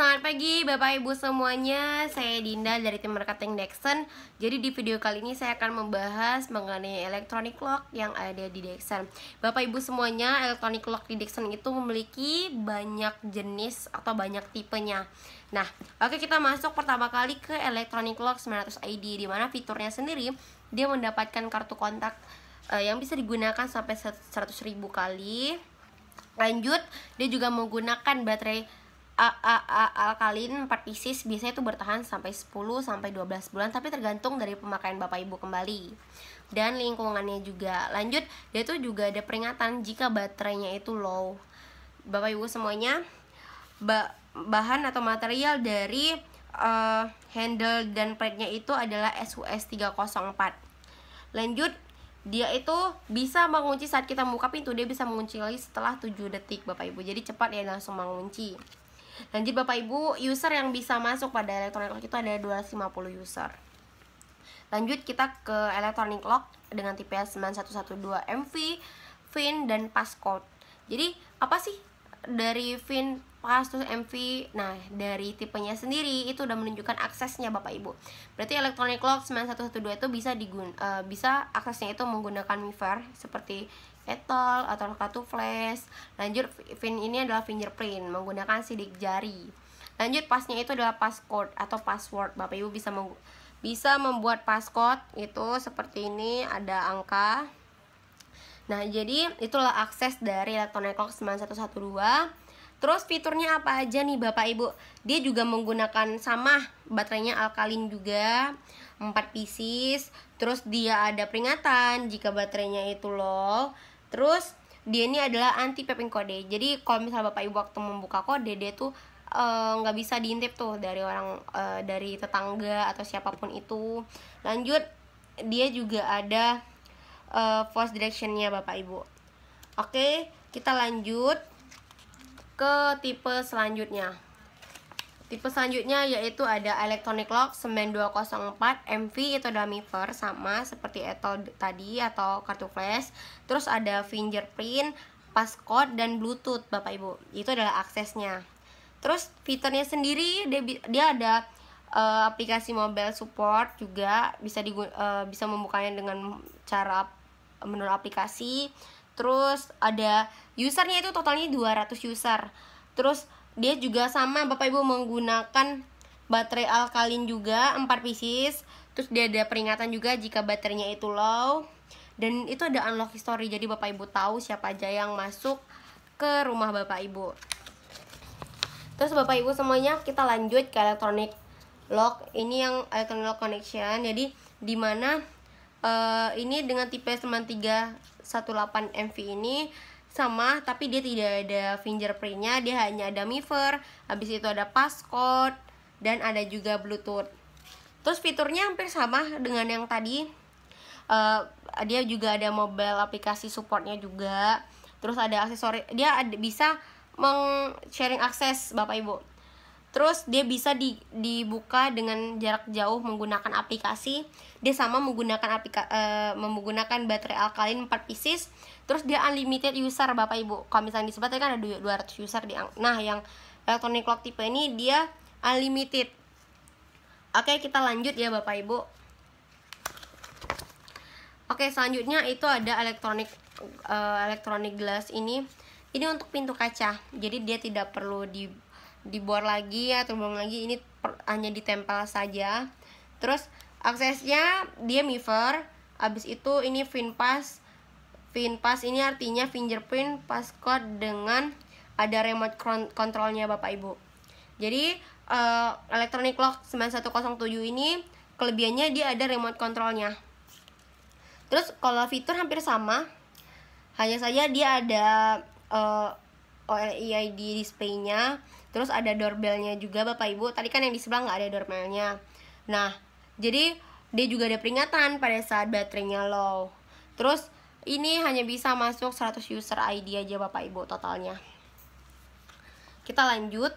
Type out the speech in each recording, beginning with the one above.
Selamat pagi Bapak Ibu semuanya, saya Dinda dari tim marketing Dexon Jadi di video kali ini saya akan membahas mengenai electronic lock yang ada di Dexon Bapak Ibu semuanya, electronic lock di Dexon itu memiliki banyak jenis atau banyak tipenya Nah, oke kita masuk pertama kali ke electronic lock 900 ID Dimana fiturnya sendiri dia mendapatkan kartu kontak uh, yang bisa digunakan sampai 100.000 kali Lanjut, dia juga menggunakan baterai alkalin partisis pieces biasanya itu bertahan sampai 10 sampai 12 bulan tapi tergantung dari pemakaian Bapak Ibu kembali dan lingkungannya juga. Lanjut, dia tuh juga ada peringatan jika baterainya itu low. Bapak Ibu semuanya, bahan atau material dari uh, handle dan plate itu adalah SUS 304. Lanjut, dia itu bisa mengunci saat kita buka pintu dia bisa mengunci lagi setelah 7 detik Bapak Ibu jadi cepat ya langsung mengunci Lanjut Bapak Ibu, user yang bisa masuk pada electronic lock itu ada 250 user. Lanjut kita ke electronic lock dengan TPS 9112MV, VIN dan passcode. Jadi apa sih dari VIN pas terus MV nah dari tipenya sendiri itu udah menunjukkan aksesnya bapak ibu berarti electronic lock 9112 itu bisa digun uh, bisa aksesnya itu menggunakan MIFAR seperti etol atau kartu flash lanjut fin ini adalah fingerprint menggunakan sidik jari lanjut pasnya itu adalah passcode atau password bapak ibu bisa bisa membuat passcode itu seperti ini ada angka nah jadi itulah akses dari electronic clock 9112 Terus fiturnya apa aja nih Bapak Ibu? Dia juga menggunakan sama baterainya alkalin juga 4 pieces. Terus dia ada peringatan jika baterainya itu low terus dia ini adalah anti peping kode jadi kalau misalnya bapak ibu waktu membuka kode dia tuh eh, nggak uh, bisa diintip tuh dari orang uh, dari tetangga atau siapapun itu lanjut dia juga ada uh, eh, force directionnya bapak ibu oke kita lanjut ke tipe selanjutnya Tipe selanjutnya yaitu ada Electronic Lock 9204 MV itu damiver sama seperti etol tadi atau kartu flash. Terus ada fingerprint, passcode dan bluetooth Bapak Ibu. Itu adalah aksesnya. Terus fiturnya sendiri dia, ada uh, aplikasi mobile support juga bisa uh, bisa membukanya dengan cara menu aplikasi. Terus ada usernya itu totalnya 200 user. Terus dia juga sama Bapak Ibu menggunakan baterai alkalin juga 4 pieces terus dia ada peringatan juga jika baterainya itu low dan itu ada unlock history jadi Bapak Ibu tahu siapa aja yang masuk ke rumah Bapak Ibu terus Bapak Ibu semuanya kita lanjut ke elektronik lock ini yang electronic lock connection jadi dimana uh, eh, ini dengan tipe 9318 MV ini sama tapi dia tidak ada fingerprintnya dia hanya ada miver habis itu ada passcode dan ada juga bluetooth terus fiturnya hampir sama dengan yang tadi uh, dia juga ada mobile aplikasi supportnya juga terus ada aksesoris dia ada, bisa meng sharing akses bapak ibu Terus dia bisa di, dibuka dengan jarak jauh menggunakan aplikasi. Dia sama menggunakan aplika, e, eh, menggunakan baterai alkalin 4 pieces. Terus dia unlimited user Bapak Ibu. Kalau misalnya disebutnya kan ada 200 user di Nah, yang electronic clock tipe ini dia unlimited. Oke, kita lanjut ya Bapak Ibu. Oke, selanjutnya itu ada electronic e, electronic glass ini. Ini untuk pintu kaca. Jadi dia tidak perlu di dibor lagi ya terhubung lagi ini per, hanya ditempel saja terus aksesnya dia miver abis itu ini finpass finpass ini artinya fingerprint passcode dengan ada remote controlnya bapak ibu jadi uh, electronic lock 9107 ini kelebihannya dia ada remote controlnya terus kalau fitur hampir sama hanya saja dia ada uh, eh, OLED display-nya terus ada doorbellnya juga bapak ibu tadi kan yang di sebelah nggak ada doorbellnya nah jadi dia juga ada peringatan pada saat baterainya low terus ini hanya bisa masuk 100 user ID aja bapak ibu totalnya kita lanjut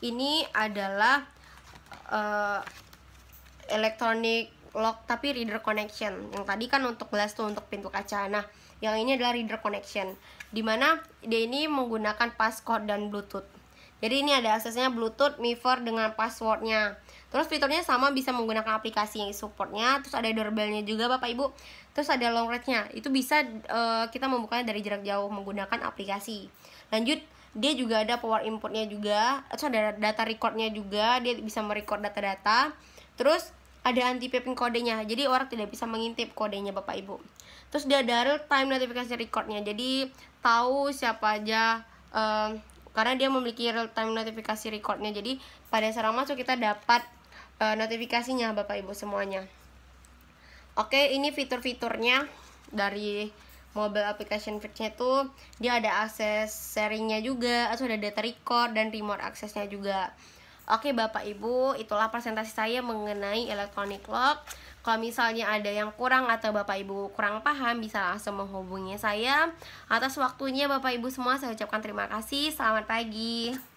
ini adalah uh, eh, electronic lock tapi reader connection yang tadi kan untuk glass tuh untuk pintu kaca nah yang ini adalah reader connection dimana dia ini menggunakan passcode dan bluetooth jadi ini ada aksesnya bluetooth miver dengan passwordnya terus fiturnya sama bisa menggunakan aplikasi yang supportnya terus ada doorbellnya juga bapak ibu terus ada long range nya itu bisa uh, kita membukanya dari jarak jauh menggunakan aplikasi lanjut dia juga ada power inputnya juga terus ada data recordnya juga dia bisa merecord data-data terus ada anti piping kodenya jadi orang tidak bisa mengintip kodenya bapak ibu terus dia ada real time notifikasi recordnya jadi tahu siapa aja uh, karena dia memiliki real time notifikasi recordnya jadi pada saat masuk kita dapat uh, notifikasinya bapak ibu semuanya oke ini fitur-fiturnya dari mobile application fitnya itu dia ada akses sharingnya juga atau ada data record dan remote aksesnya juga Oke Bapak Ibu, itulah presentasi saya mengenai electronic lock. Kalau misalnya ada yang kurang atau Bapak Ibu kurang paham, bisa langsung menghubungi saya. Atas waktunya Bapak Ibu semua, saya ucapkan terima kasih. Selamat pagi.